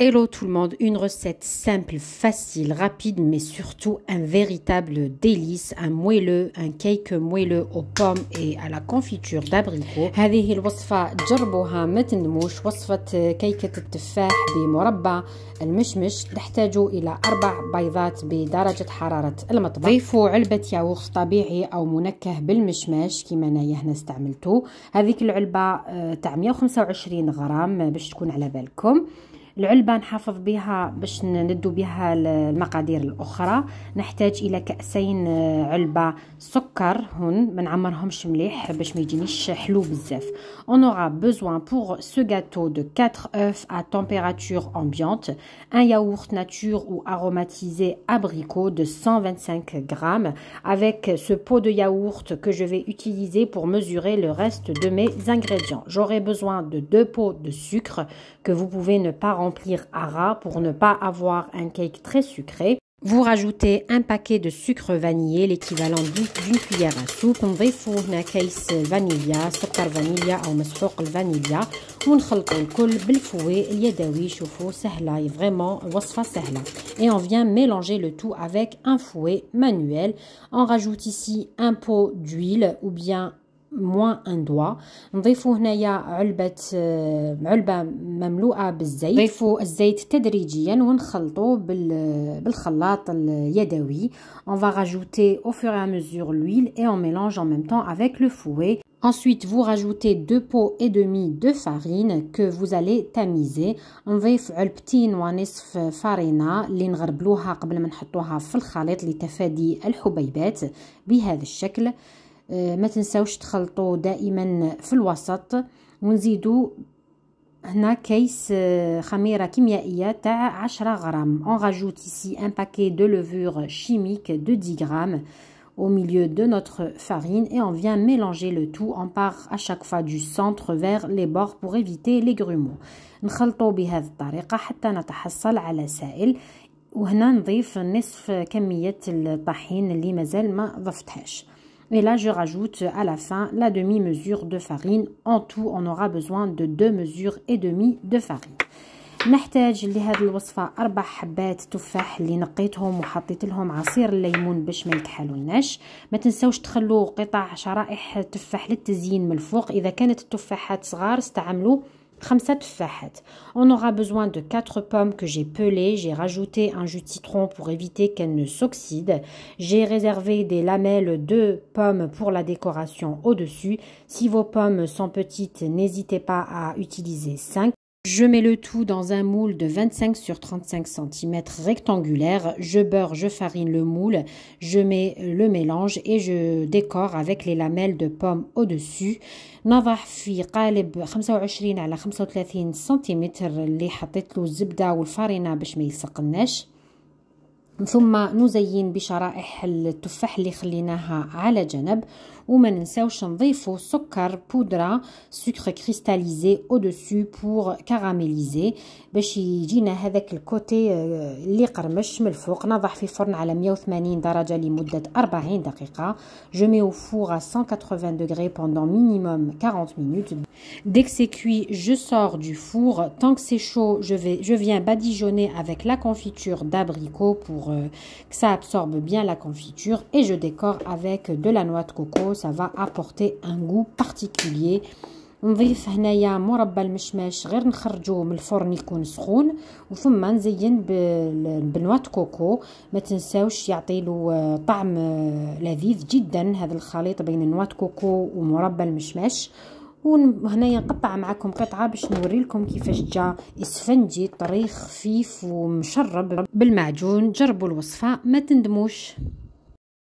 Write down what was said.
Hello tout le monde, une recette simple, facile, rapide, mais surtout un véritable délice, un moelleux, un cake moelleux aux pommes et à la confiture d'abricot. هذه الوصفة جربوها ما تندموش وصفة كيكة التفاح بمربى المشمش نحتاجوا إلى أربع بيضات بدرجة حرارة المطبخ ضيفوا علبة ياغوخ طبيعي أو منكه بالمشماش كما أنايا هنا استعملتو هذيك العلبة تاع 125 غرام باش تكون على بالكم On aura besoin pour ce gâteau de 4 œufs à température ambiante, un yaourt nature ou aromatisé abricot de 125 grammes avec ce pot de yaourt que je vais utiliser pour mesurer le reste de mes ingrédients. J'aurai besoin de deux pots de sucre que vous pouvez ne pas rendre remplir à ras pour ne pas avoir un cake très sucré. Vous rajoutez un paquet de sucre vanillé, l'équivalent d'une cuillère à soupe. On vanille كيس الفانيليا سكر فانيليا أو مسحوق الفانيليا a الكل بالفouet اليدوي شوفوا سهلة vraiment c'est et on vient mélanger le tout avec un fouet manuel. On rajoute ici un pot d'huile ou bien موان ان دوا نضيفوا هنايا علبه آه، علبه مملوءه بالزيت نضيفوا الزيت تدريجيا ونخلطوا بالخلاط اليدوي on va rajouter au fur et à mesure l'huile et on mélange en même temps avec le fouet Ensuite, vous rajoutez deux pots et demi de farine que vous allez tamiser. نضيف علبتين ونصف فرينة اللي نغربلوها قبل ما نحطوها في الخليط لتفادي الحبيبات بهذا الشكل. آه، ما تنساوش تخلطوا دائما في الوسط ونزيدوا هنا كيس آه، خميره كيميائيه تاع 10 غرام اون راجوت ici ان باكي دو لوفور chimique de 10 grammes au milieu de notre farine et on vient mélanger le tout on part à chaque fois du centre vers les bords pour éviter les grumeaux نخلطوا بهذه الطريقه حتى نتحصل على سائل وهنا نضيف نصف كميه الطحين اللي مازال ما ضفتهاش Et là, je rajoute à la fin la demi-mesure de farine. En tout, on aura besoin de deux mesures et demi de farine. نحتاج لهذه الوصفة أربع حبات تفاح اللي نقيتهم وحطيت لهم عصير الليمون باش ما يكحلوناش ما تنسوش تخلو قطع شرائح تفاح للتزيين من الفوق إذا كانت التفاحات صغار استعملوا On aura besoin de 4 pommes que j'ai pelées, j'ai rajouté un jus de citron pour éviter qu'elles ne s'oxydent, j'ai réservé des lamelles de pommes pour la décoration au-dessus. Si vos pommes sont petites, n'hésitez pas à utiliser 5. Je mets le tout dans un moule de 25 sur 35 cm rectangulaire. Je beurre, je farine le moule, je mets le mélange et je décore avec les lamelles de pommes au-dessus. نضع في قالب 25 على 35 سم اللي حطيت له الزبده والفارينه باش ما يلصقناش ثم نزين بشرائح التفاح اللي خليناها على جنب وما ننساوش نضيفو سكر بودرة سكر كريستاليزي sucre دسو بور كراميليزي باش يجينا هذاك الكوتي اللي قرمش من الفوق نضع في فرن على 180 لمدة 40 je mets au four à 180 degrés pendant minimum 40 minutes dès que c'est cuit je sors du four tant que c'est chaud je vais je viens badigeonner avec la confiture d'abricot pour euh, que ça absorbe bien la confiture et je décore avec de la noix de coco ça va apporter un goût particulier نضيف هنايا مربى المشماش غير نخرجو من الفرن يكون سخون وثم نزين بنوا كوكو ما تنساوش يعطيلو له آه، طعم آه، لذيذ جدا هذا الخليط بين نواه كوكو ومربى المشماش وهنايا نقطع معكم قطعه باش نوري لكم كيفاش جا اسفنجي طري خفيف ومشرب بالمعجون جربوا الوصفه ما تندموش